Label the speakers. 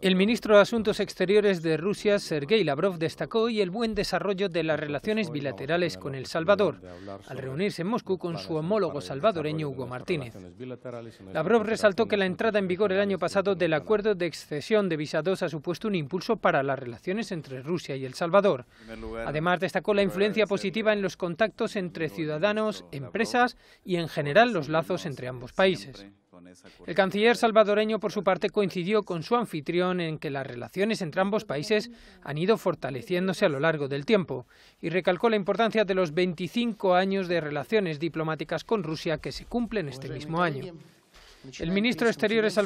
Speaker 1: El ministro de Asuntos Exteriores de Rusia, Sergei Lavrov, destacó hoy el buen desarrollo de las relaciones bilaterales con El Salvador, al reunirse en Moscú con su homólogo salvadoreño Hugo Martínez. Lavrov resaltó que la entrada en vigor el año pasado del acuerdo de excesión de visados ha supuesto un impulso para las relaciones entre Rusia y El Salvador. Además, destacó la influencia positiva en los contactos entre ciudadanos, empresas y, en general, los lazos entre ambos países. El canciller salvadoreño, por su parte, coincidió con su anfitrión en que las relaciones entre ambos países han ido fortaleciéndose a lo largo del tiempo y recalcó la importancia de los 25 años de relaciones diplomáticas con Rusia que se cumplen este mismo año.
Speaker 2: El ministro de
Speaker 3: Exteriores